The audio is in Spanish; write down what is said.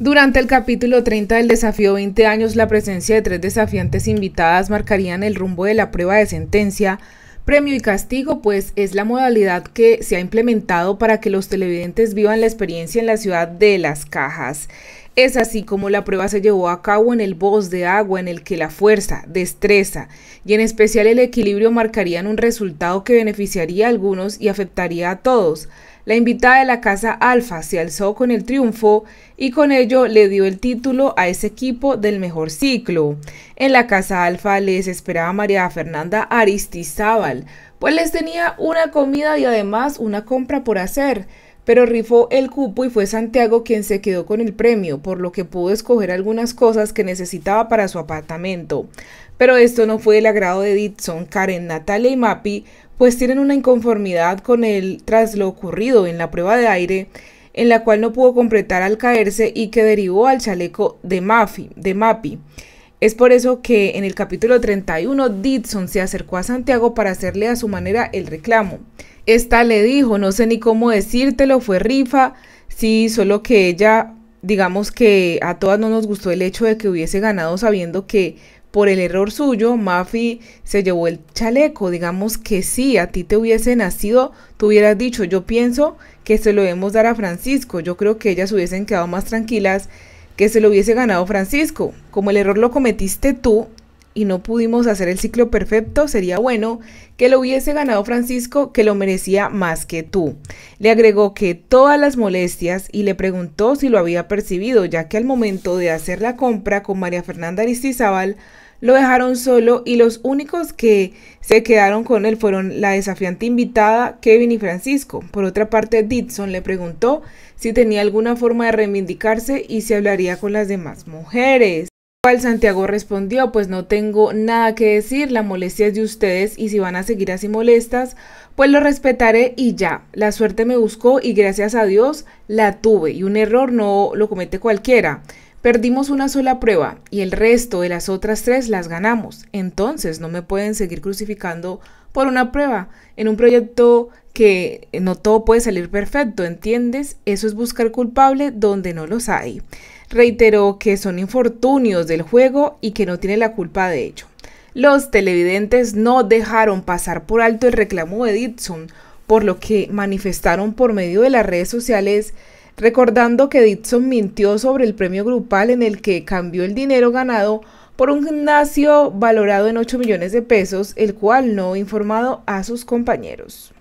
Durante el capítulo 30 del desafío 20 años, la presencia de tres desafiantes invitadas marcarían el rumbo de la prueba de sentencia, premio y castigo, pues es la modalidad que se ha implementado para que los televidentes vivan la experiencia en la ciudad de Las Cajas. Es así como la prueba se llevó a cabo en el bos de agua en el que la fuerza, destreza y en especial el equilibrio marcarían un resultado que beneficiaría a algunos y afectaría a todos. La invitada de la casa Alfa se alzó con el triunfo y con ello le dio el título a ese equipo del mejor ciclo. En la casa Alfa les esperaba María Fernanda Aristizábal, pues les tenía una comida y además una compra por hacer pero rifó el cupo y fue Santiago quien se quedó con el premio, por lo que pudo escoger algunas cosas que necesitaba para su apartamento. Pero esto no fue el agrado de Ditson, Karen, Natalia y Mapi, pues tienen una inconformidad con él tras lo ocurrido en la prueba de aire, en la cual no pudo completar al caerse y que derivó al chaleco de, Mappy. de Mapi. Es por eso que en el capítulo 31 Didson se acercó a Santiago para hacerle a su manera el reclamo. Esta le dijo, no sé ni cómo decírtelo, fue rifa, sí, solo que ella, digamos que a todas no nos gustó el hecho de que hubiese ganado sabiendo que por el error suyo, Mafi se llevó el chaleco. Digamos que si a ti te hubiese nacido, tú hubieras dicho, yo pienso que se lo debemos dar a Francisco. Yo creo que ellas hubiesen quedado más tranquilas que se lo hubiese ganado Francisco. Como el error lo cometiste tú y no pudimos hacer el ciclo perfecto, sería bueno que lo hubiese ganado Francisco, que lo merecía más que tú. Le agregó que todas las molestias y le preguntó si lo había percibido, ya que al momento de hacer la compra con María Fernanda Aristizábal, lo dejaron solo y los únicos que se quedaron con él fueron la desafiante invitada Kevin y Francisco. Por otra parte, Ditson le preguntó si tenía alguna forma de reivindicarse y si hablaría con las demás mujeres. Cual Santiago respondió, pues no tengo nada que decir, la molestia es de ustedes y si van a seguir así molestas, pues lo respetaré y ya. La suerte me buscó y gracias a Dios la tuve y un error no lo comete cualquiera. Perdimos una sola prueba y el resto de las otras tres las ganamos. Entonces no me pueden seguir crucificando por una prueba en un proyecto que no todo puede salir perfecto, ¿entiendes? Eso es buscar culpable donde no los hay. Reiteró que son infortunios del juego y que no tiene la culpa de ello. Los televidentes no dejaron pasar por alto el reclamo de Dixon, por lo que manifestaron por medio de las redes sociales recordando que Ditson mintió sobre el premio grupal en el que cambió el dinero ganado por un gimnasio valorado en 8 millones de pesos, el cual no informado a sus compañeros.